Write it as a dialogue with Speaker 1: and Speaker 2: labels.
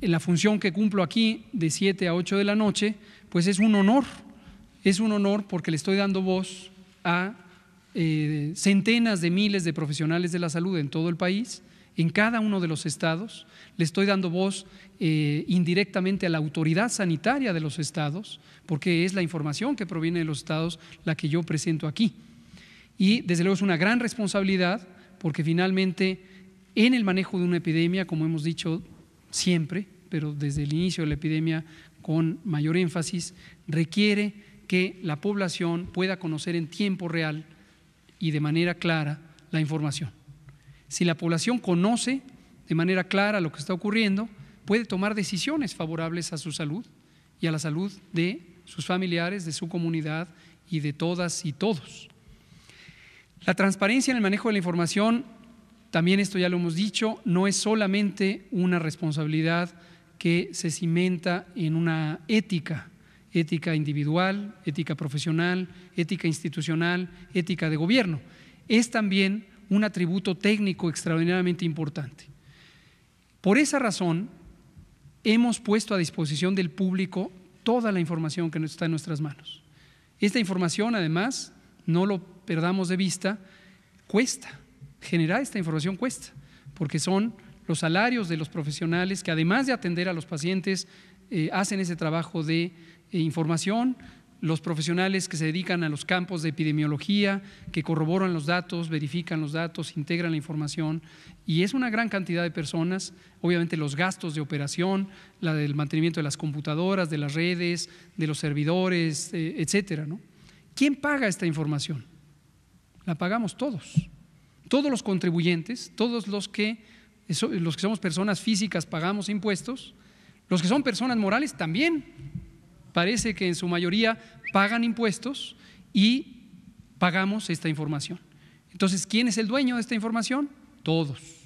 Speaker 1: en la función que cumplo aquí de 7 a 8 de la noche, pues es un honor, es un honor porque le estoy dando voz a eh, centenas de miles de profesionales de la salud en todo el país, en cada uno de los estados, le estoy dando voz eh, indirectamente a la autoridad sanitaria de los estados, porque es la información que proviene de los estados la que yo presento aquí. Y desde luego es una gran responsabilidad, porque finalmente en el manejo de una epidemia, como hemos dicho siempre, pero desde el inicio de la epidemia con mayor énfasis, requiere que la población pueda conocer en tiempo real y de manera clara la información. Si la población conoce de manera clara lo que está ocurriendo, puede tomar decisiones favorables a su salud y a la salud de sus familiares, de su comunidad y de todas y todos. La transparencia en el manejo de la información también esto ya lo hemos dicho, no es solamente una responsabilidad que se cimenta en una ética, ética individual, ética profesional, ética institucional, ética de gobierno. Es también un atributo técnico extraordinariamente importante. Por esa razón, hemos puesto a disposición del público toda la información que está en nuestras manos. Esta información, además, no lo perdamos de vista, cuesta generar esta información cuesta, porque son los salarios de los profesionales que además de atender a los pacientes, eh, hacen ese trabajo de eh, información, los profesionales que se dedican a los campos de epidemiología, que corroboran los datos, verifican los datos, integran la información, y es una gran cantidad de personas, obviamente los gastos de operación, la del mantenimiento de las computadoras, de las redes, de los servidores, eh, etcétera. ¿Quién paga esta información? La pagamos todos todos los contribuyentes, todos los que, los que somos personas físicas pagamos impuestos, los que son personas morales también parece que en su mayoría pagan impuestos y pagamos esta información. Entonces, ¿quién es el dueño de esta información? Todos.